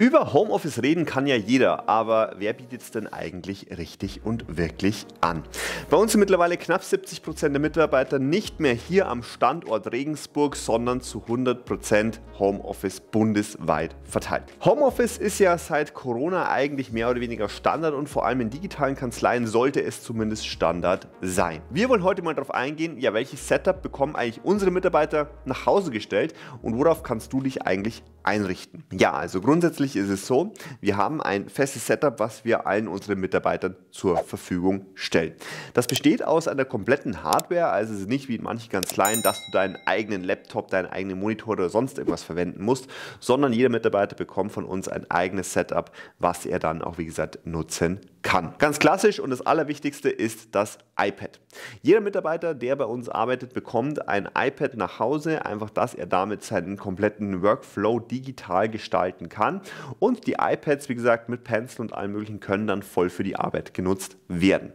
Über Homeoffice reden kann ja jeder, aber wer bietet es denn eigentlich richtig und wirklich an? Bei uns sind mittlerweile knapp 70 Prozent der Mitarbeiter nicht mehr hier am Standort Regensburg, sondern zu 100 Prozent Homeoffice bundesweit verteilt. Homeoffice ist ja seit Corona eigentlich mehr oder weniger Standard und vor allem in digitalen Kanzleien sollte es zumindest Standard sein. Wir wollen heute mal darauf eingehen, ja, welches Setup bekommen eigentlich unsere Mitarbeiter nach Hause gestellt und worauf kannst du dich eigentlich einrichten? Ja, also grundsätzlich grundsätzlich ist es so, wir haben ein festes Setup, was wir allen unseren Mitarbeitern zur Verfügung stellen. Das besteht aus einer kompletten Hardware, also es ist nicht wie in manchen ganz kleinen, dass du deinen eigenen Laptop, deinen eigenen Monitor oder sonst irgendwas verwenden musst, sondern jeder Mitarbeiter bekommt von uns ein eigenes Setup, was er dann auch, wie gesagt, nutzen kann. Ganz klassisch und das Allerwichtigste ist das iPad. Jeder Mitarbeiter, der bei uns arbeitet, bekommt ein iPad nach Hause, einfach dass er damit seinen kompletten Workflow digital gestalten kann. Und die iPads, wie gesagt, mit Pencil und allem möglichen können dann voll für die Arbeit genutzt werden.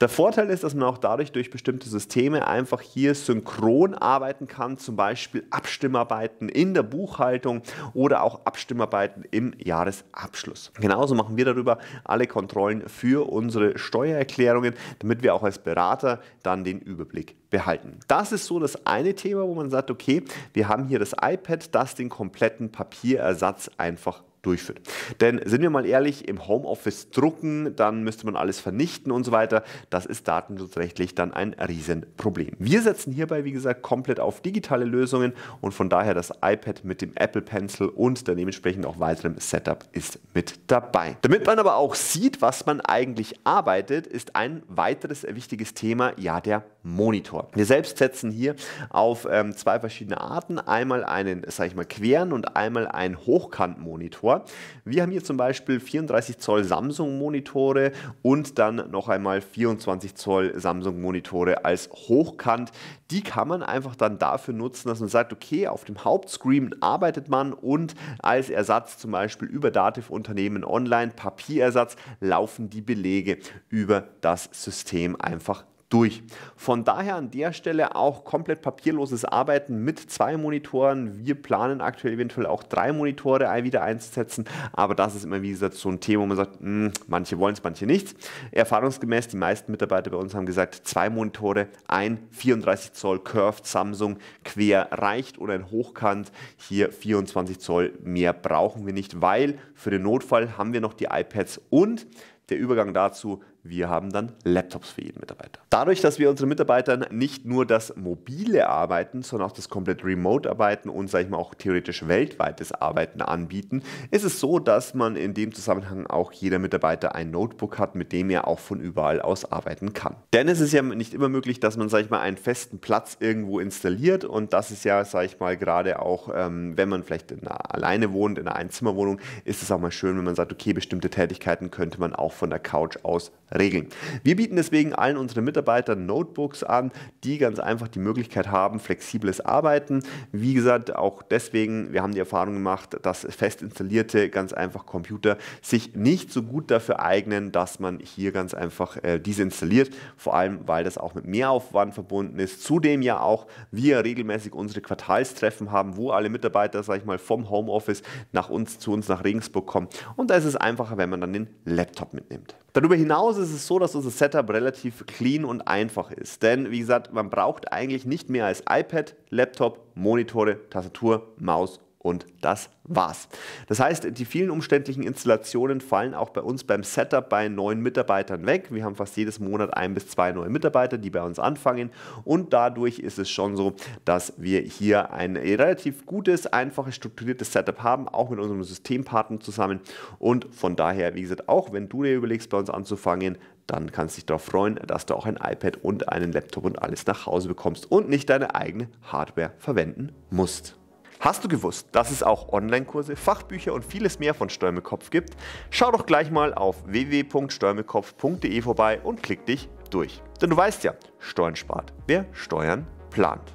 Der Vorteil ist, dass man auch dadurch durch bestimmte Systeme einfach hier synchron arbeiten kann, zum Beispiel Abstimmarbeiten in der Buchhaltung oder auch Abstimmarbeiten im Jahresabschluss. Genauso machen wir darüber alle Kontrollen für unsere Steuererklärungen, damit wir auch als Berater dann den Überblick behalten. Das ist so das eine Thema, wo man sagt, okay, wir haben hier das iPad, das den kompletten Papierersatz einfach durchführt. Denn sind wir mal ehrlich, im Homeoffice drucken, dann müsste man alles vernichten und so weiter. Das ist datenschutzrechtlich dann ein Riesenproblem. Wir setzen hierbei, wie gesagt, komplett auf digitale Lösungen und von daher das iPad mit dem Apple Pencil und dann dementsprechend auch weiterem Setup ist mit dabei. Damit man aber auch sieht, was man eigentlich arbeitet, ist ein weiteres wichtiges Thema ja der Monitor. Wir selbst setzen hier auf ähm, zwei verschiedene Arten. Einmal einen, sag ich mal, queren und einmal einen Hochkantmonitor. Wir haben hier zum Beispiel 34 Zoll Samsung Monitore und dann noch einmal 24 Zoll Samsung Monitore als Hochkant. Die kann man einfach dann dafür nutzen, dass man sagt, okay, auf dem Hauptscreen arbeitet man und als Ersatz zum Beispiel über Dativ Unternehmen Online Papierersatz laufen die Belege über das System einfach durch. Von daher an der Stelle auch komplett papierloses Arbeiten mit zwei Monitoren. Wir planen aktuell eventuell auch drei Monitore wieder einzusetzen, aber das ist immer wie gesagt so ein Thema, wo man sagt, mh, hm, manche wollen es, manche nicht. Erfahrungsgemäß, die meisten Mitarbeiter bei uns haben gesagt, zwei Monitore, ein 34 Zoll Curved Samsung quer reicht oder ein Hochkant, hier 24 Zoll mehr brauchen wir nicht, weil für den Notfall haben wir noch die iPads und der Übergang dazu, wir haben dann Laptops für jeden Mitarbeiter. Dadurch, dass wir unseren Mitarbeitern nicht nur das mobile Arbeiten, sondern auch das komplett Remote-Arbeiten und, sage ich mal, auch theoretisch weltweites Arbeiten anbieten, ist es so, dass man in dem Zusammenhang auch jeder Mitarbeiter ein Notebook hat, mit dem er auch von überall aus arbeiten kann. Denn es ist ja nicht immer möglich, dass man, sage ich mal, einen festen Platz irgendwo installiert und das ist ja, sage ich mal, gerade auch, ähm, wenn man vielleicht einer, alleine wohnt, in einer Einzimmerwohnung, ist es auch mal schön, wenn man sagt, okay, bestimmte Tätigkeiten könnte man auch von der Couch aus regeln. Wir bieten deswegen allen unseren Mitarbeitern Notebooks an, die ganz einfach die Möglichkeit haben, flexibles Arbeiten. Wie gesagt, auch deswegen, wir haben die Erfahrung gemacht, dass fest installierte, ganz einfach Computer sich nicht so gut dafür eignen, dass man hier ganz einfach äh, diese installiert, vor allem weil das auch mit Mehraufwand verbunden ist. Zudem ja auch wir regelmäßig unsere Quartalstreffen haben, wo alle Mitarbeiter, sag ich mal, vom Homeoffice nach uns zu uns nach Regensburg kommen. Und da ist es einfacher, wenn man dann den Laptop mitnimmt. Darüber hinaus Hause ist es so, dass unser Setup relativ clean und einfach ist. Denn wie gesagt, man braucht eigentlich nicht mehr als iPad, Laptop, Monitore, Tastatur, Maus und das war's. Das heißt, die vielen umständlichen Installationen fallen auch bei uns beim Setup bei neuen Mitarbeitern weg. Wir haben fast jedes Monat ein bis zwei neue Mitarbeiter, die bei uns anfangen und dadurch ist es schon so, dass wir hier ein relativ gutes, einfaches, strukturiertes Setup haben, auch mit unserem Systempartner zusammen und von daher, wie gesagt, auch wenn du dir überlegst, bei uns anzufangen, dann kannst du dich darauf freuen, dass du auch ein iPad und einen Laptop und alles nach Hause bekommst und nicht deine eigene Hardware verwenden musst. Hast du gewusst, dass es auch Online-Kurse, Fachbücher und vieles mehr von Stürmekopf gibt? Schau doch gleich mal auf www.stürmekopf.de vorbei und klick dich durch. Denn du weißt ja, Steuern spart, wer Steuern plant.